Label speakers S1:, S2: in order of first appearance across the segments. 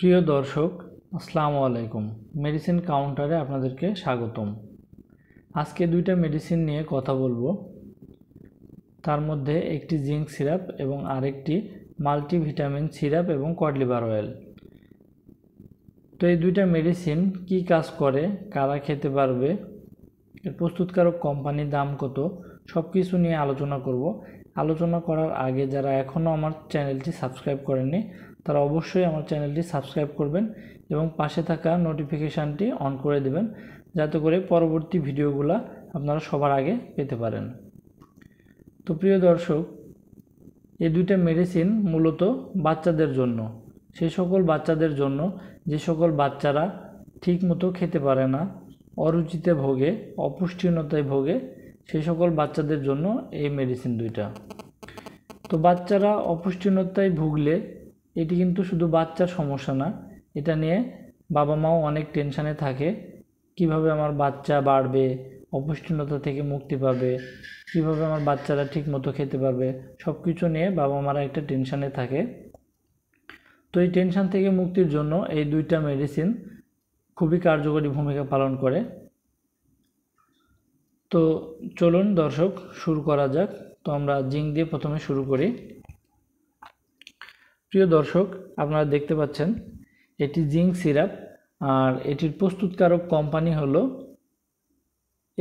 S1: প্রিয় দর্শক আসসালামু আলাইকুম মেডিসিন কাউন্টারে আপনাদেরকে স্বাগতম আজকে দুইটা মেডিসিন নিয়ে কথা বলবো তার মধ্যে একটি জিঙ্ক সিরাপ এবং আরেকটি মাল্টিভিটামিন সিরাপ এবং কডলিভার অয়েল তো এই দুইটা মেডিসিন কি কাজ করে কারা খেতে পারবে এর প্রস্তুতকারক কোম্পানির দাম কত সব কিছু নিয়ে আলোচনা করব আলোচনা করার আগে যারা এখনও আমার চ্যানেলটি সাবস্ক্রাইব করেননি তারা অবশ্যই আমার চ্যানেলটি সাবস্ক্রাইব করবেন এবং পাশে থাকা নোটিফিকেশানটি অন করে দেবেন যাতে করে পরবর্তী ভিডিওগুলো আপনারা সবার আগে পেতে পারেন তো প্রিয় দর্শক এই দুইটা মেডিসিন মূলত বাচ্চাদের জন্য সে সকল বাচ্চাদের জন্য যে সকল বাচ্চারা ঠিকমতো খেতে পারে না অরুচিতে ভোগে অপুষ্টিহীনতায় ভোগে সে সকল বাচ্চাদের জন্য এই মেডিসিন দুইটা তো বাচ্চারা অপুষ্টিহীনতায় ভুগলে এটি কিন্তু শুধু বাচ্চার সমস্যা না এটা নিয়ে বাবা মাও অনেক টেনশানে থাকে কিভাবে আমার বাচ্চা বাড়বে অপুষ্টিনতা থেকে মুক্তি পাবে কীভাবে আমার বাচ্চারা ঠিক মতো খেতে পারবে সব কিছু নিয়ে বাবা মারা একটা টেনশানে থাকে তো এই টেনশান থেকে মুক্তির জন্য এই দুইটা মেডিসিন খুবই কার্যকরী ভূমিকা পালন করে তো চলুন দর্শক শুরু করা যাক তো আমরা জিঙ্ক দিয়ে প্রথমে শুরু করি প্রিয় দর্শক আপনারা দেখতে পাচ্ছেন এটি জিঙ্ক সিরাপ আর এটির প্রস্তুতকারক কোম্পানি হল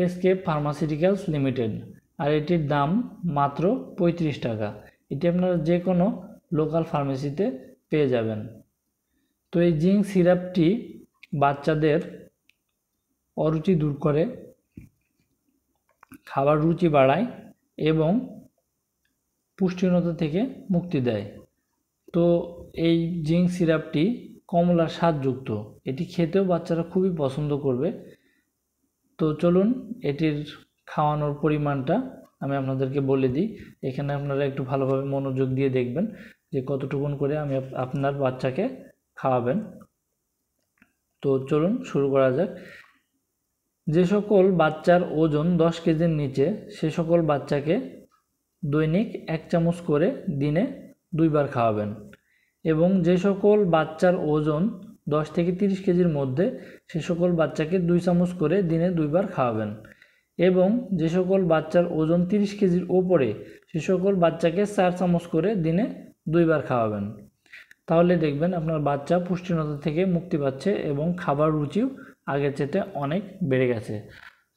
S1: এসকে ফার্মাসিউটিক্যালস লিমিটেড আর এটির দাম মাত্র ৩৫ টাকা এটি আপনারা যে কোনো লোকাল ফার্মেসিতে পেয়ে যাবেন তো এই জিঙ্ক সিরাপটি বাচ্চাদের অরুচি দূর করে খাবার রুচি বাড়ায় এবং পুষ্টিহীনতা থেকে মুক্তি দেয় তো এই জিঙ্ক সিরাপটি কমলার স্বাদযুক্ত এটি খেতেও বাচ্চারা খুবই পছন্দ করবে তো চলুন এটির খাওয়ানোর পরিমাণটা আমি আপনাদেরকে বলে দিই এখানে আপনারা একটু ভালোভাবে মনোযোগ দিয়ে দেখবেন যে কতটুকুন করে আমি আপনার বাচ্চাকে খাওয়াবেন তো চলুন শুরু করা যাক যে সকল বাচ্চার ওজন দশ কেজির নিচে সে সকল বাচ্চাকে দৈনিক এক চামচ করে দিনে দুইবার খাওয়াবেন এবং যে সকল বাচ্চার ওজন দশ থেকে তিরিশ কেজির মধ্যে সে সকল বাচ্চাকে দুই চামচ করে দিনে দুইবার খাওয়াবেন এবং যে সকল বাচ্চার ওজন তিরিশ কেজির ওপরে সে সকল বাচ্চাকে চার চামচ করে দিনে দুইবার খাওয়াবেন তাহলে দেখবেন আপনার বাচ্চা পুষ্টিহীনতা থেকে মুক্তি পাচ্ছে এবং খাবার রুচিও আগের চেতে অনেক বেড়ে গেছে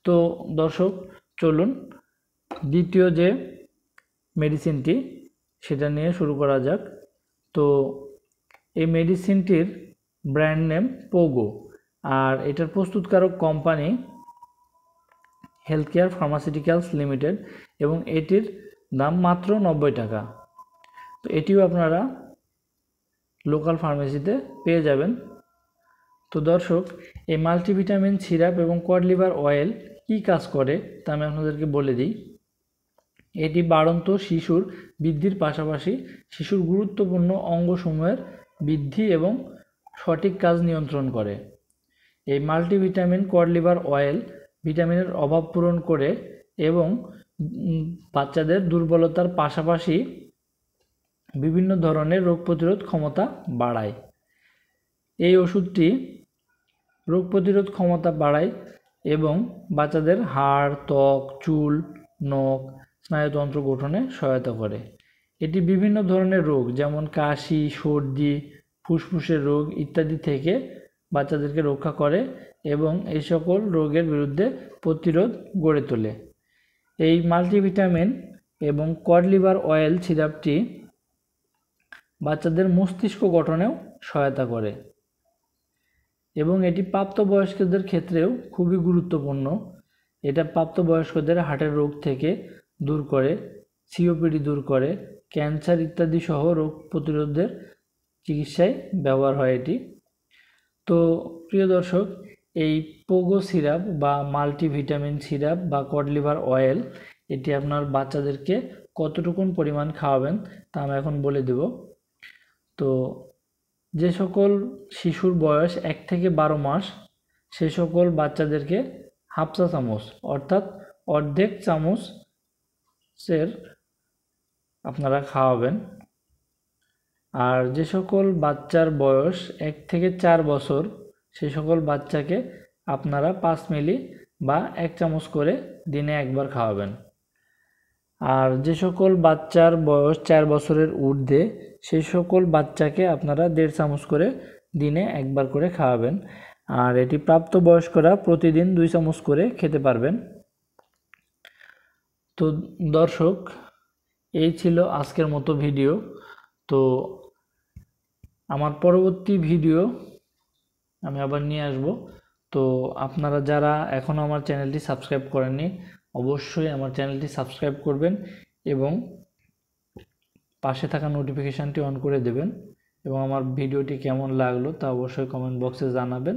S1: তো দর্শক চলুন দ্বিতীয় যে মেডিসিনটি সেটা নিয়ে শুরু করা যাক তো এই মেডিসিনটির ব্র্যান্ড নেম পোগো আর এটার প্রস্তুতকারক company health care pharmaceuticals limited এবং এটির দাম মাত্র নব্বই টাকা তো এটিও আপনারা লোকাল ফার্মেসিতে পেয়ে যাবেন তো দর্শক এই মাল্টিভিটামিন সিরাপ এবং লিভার অয়েল কী কাজ করে তা আমি আপনাদেরকে বলে দিই এটি বাড়ন্ত শিশুর বৃদ্ধির পাশাপাশি শিশুর গুরুত্বপূর্ণ অঙ্গসমূহের বৃদ্ধি এবং সঠিক কাজ নিয়ন্ত্রণ করে এই মাল্টিভিটামিন কডলিভার অয়েল ভিটামিনের অভাব পূরণ করে এবং বাচ্চাদের দুর্বলতার পাশাপাশি বিভিন্ন ধরনের রোগ প্রতিরোধ ক্ষমতা বাড়ায় এই ওষুধটি রোগ প্রতিরোধ ক্ষমতা বাড়ায় এবং বাচ্চাদের হাড় ত্বক চুল নখ স্নায়ুতন্ত্র গঠনে সহায়তা করে এটি বিভিন্ন ধরনের রোগ যেমন কাশি সর্দি ফুসফুসের রোগ ইত্যাদি থেকে বাচ্চাদেরকে রক্ষা করে এবং এই সকল রোগের বিরুদ্ধে প্রতিরোধ গড়ে তোলে এই মাল্টিভিটামিন এবং কডলিভার অয়েল সিরাপটি বাচ্চাদের মস্তিষ্ক গঠনেও সহায়তা করে এবং এটি প্রাপ্তবয়স্কদের ক্ষেত্রেও খুবই গুরুত্বপূর্ণ এটা প্রাপ্তবয়স্কদের হার্টের রোগ থেকে দূর করে সিওপিডি দূর করে ক্যান্সার ইত্যাদি সহ রোগ প্রতিরোধের চিকিৎসায় ব্যবহার হয় এটি তো প্রিয় দর্শক এই পোগো সিরাপ বা মাল্টিভিটামিন সিরাপ বা কডলিভার অয়েল এটি আপনার বাচ্চাদেরকে কতটুকুন পরিমাণ খাওয়াবেন তা আমি এখন বলে দেব তো যে সকল শিশুর বয়স এক থেকে বারো মাস সে সকল বাচ্চাদেরকে হাফসা চামচ অর্থাৎ অর্ধেক চামচ সের আপনারা খাওয়াবেন আর যে সকল বাচ্চার বয়স এক থেকে চার বছর সে সকল বাচ্চাকে আপনারা পাঁচ মিলি বা এক চামচ করে দিনে একবার খাওয়াবেন আর যে সকল বাচ্চার বয়স চার বছরের ঊর্ধ্বে সেই সকল বাচ্চাকে আপনারা দেড় চামচ করে দিনে একবার করে খাওয়াবেন আর এটি প্রাপ্তবয়স্করা প্রতিদিন দুই চামচ করে খেতে পারবেন তো দর্শক এই ছিল আজকের মতো ভিডিও তো আমার পরবর্তী ভিডিও আমি আবার নিয়ে আসব তো আপনারা যারা এখনও আমার চ্যানেলটি সাবস্ক্রাইব করেননি অবশ্যই আমার চ্যানেলটি সাবস্ক্রাইব করবেন এবং পাশে থাকা নোটিফিকেশানটি অন করে দেবেন এবং আমার ভিডিওটি কেমন লাগলো তা অবশ্যই কমেন্ট বক্সে জানাবেন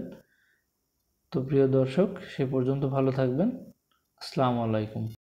S1: তো প্রিয় দর্শক সে পর্যন্ত ভালো থাকবেন আসসালামু আলাইকুম